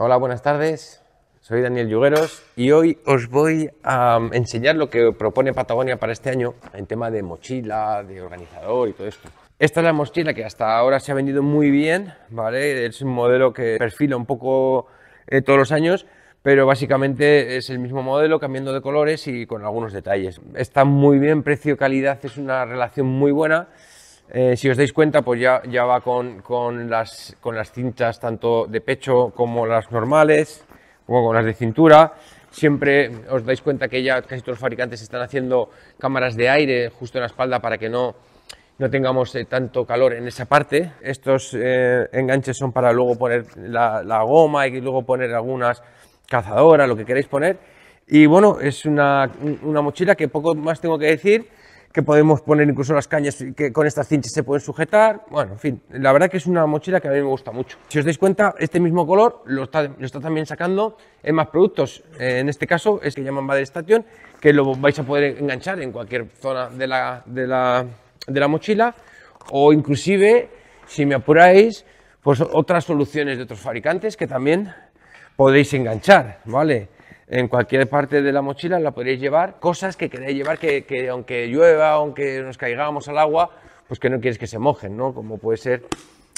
Hola, buenas tardes. Soy Daniel Yugueros y hoy os voy a um, enseñar lo que propone Patagonia para este año en tema de mochila, de organizador y todo esto. Esta es la mochila que hasta ahora se ha vendido muy bien, ¿vale? Es un modelo que perfila un poco eh, todos los años, pero básicamente es el mismo modelo cambiando de colores y con algunos detalles. Está muy bien, precio-calidad es una relación muy buena eh, si os dais cuenta, pues ya, va con, las, con cintas tanto de pecho como las normales, como con las de cintura. Siempre os dais cuenta que ya casi todos los fabricantes están haciendo cámaras de aire justo en la espalda para que no, tengamos eh, tanto calor en esa parte. Estos eh, enganches son para luego poner la, goma y luego poner algunas cazadoras, lo que queréis poner. Y bueno, es una mochila que poco más tengo que decir que podemos poner incluso las cañas que con estas cinchas se pueden sujetar. Bueno, en fin, la verdad que es una mochila que a mí me gusta mucho. Si os dais cuenta, este mismo color lo está, también sacando en más productos. Eh, en este caso es que llaman Battle Station, que lo vais a poder enganchar en cualquier zona de la, mochila o inclusive, si me apuráis, pues otras soluciones de otros fabricantes que también podéis enganchar, ¿vale? en cualquier parte de la mochila la podréis llevar, cosas que queréis llevar que, que, aunque llueva, aunque nos caigamos al agua, pues que no quieres que se mojen, ¿no? Como puede ser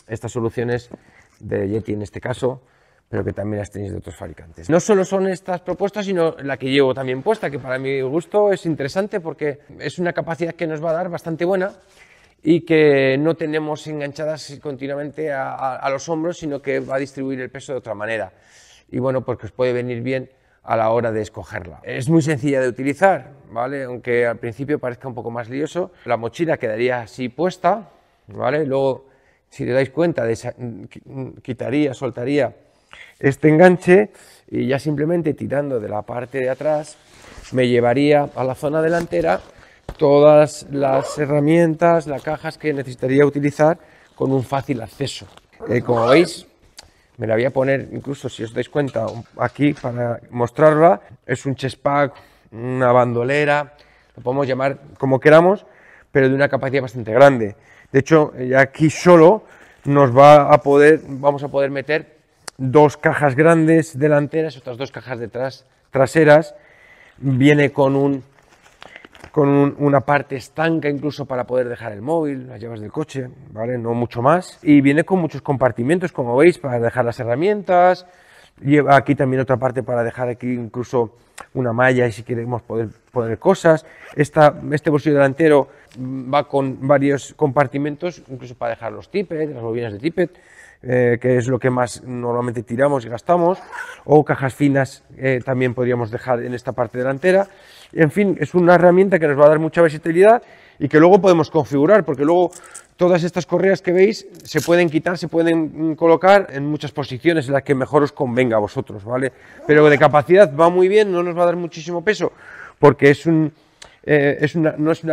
estas soluciones de Yeti en este caso, pero que también las tenéis de otros fabricantes. No solo son estas propuestas, sino la que llevo también puesta, que para mi gusto es interesante porque es una capacidad que nos va a dar bastante buena y que no tenemos enganchadas continuamente a, a los hombros, sino que va a distribuir el peso de otra manera. Y bueno, porque pues os puede venir bien a la hora de escogerla. Es muy sencilla de utilizar, ¿vale? Aunque al principio parezca un poco más lioso. La mochila quedaría así puesta, ¿vale? Luego, si le dais cuenta, quitaría, soltaría este enganche y ya simplemente tirando de la parte de atrás me llevaría a la zona delantera todas las herramientas, las cajas que necesitaría utilizar con un fácil acceso. Eh, como veis, me la voy a poner, incluso si os dais cuenta, aquí para mostrarla. Es un chest pack, una bandolera, lo podemos llamar como queramos, pero de una capacidad bastante grande. De hecho, eh, aquí solo nos va a poder, vamos a poder meter dos cajas grandes delanteras, otras dos cajas detrás traseras. Viene con un con una parte estanca incluso para poder dejar el móvil, las llaves del coche, ¿vale? No mucho más. Y viene con muchos compartimentos, como veis, para dejar las herramientas. Lleva aquí también otra parte para dejar aquí incluso una malla y si queremos poder poner cosas. este bolsillo delantero va con varios compartimentos, incluso para dejar los tippets, las bobinas de tippets. Eh, que es lo que más normalmente tiramos y gastamos, o cajas finas eh, también podríamos dejar en esta parte delantera. En fin, es una herramienta que nos va a dar mucha versatilidad y que luego podemos configurar, porque luego todas estas correas que veis se pueden quitar, se pueden mm, colocar en muchas posiciones en las que mejor os convenga a vosotros, ¿vale? Pero de capacidad va muy bien, no nos va a dar muchísimo peso, porque es eh, una, no, es no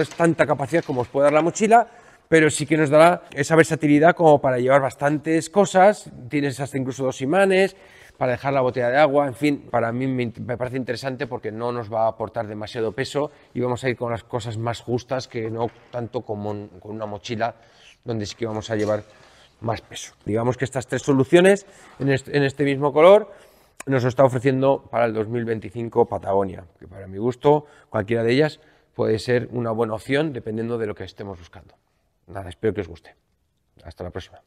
es tanta capacidad como os puede dar la mochila, pero sí que nos dará esa versatilidad como para llevar bastantes cosas. Tienes hasta incluso dos imanes para dejar la botella de agua, en fin, para mí me, parece interesante porque no nos va a aportar demasiado peso y vamos a ir con las cosas más justas que no tanto como con una mochila donde sí que vamos a llevar más peso. Digamos que estas tres soluciones en este, en este mismo color nos lo está ofreciendo para el 2025 Patagonia, que para mi gusto cualquiera de ellas puede ser una buena opción dependiendo de lo que estemos buscando. Nada, espero que os guste. Hasta la próxima.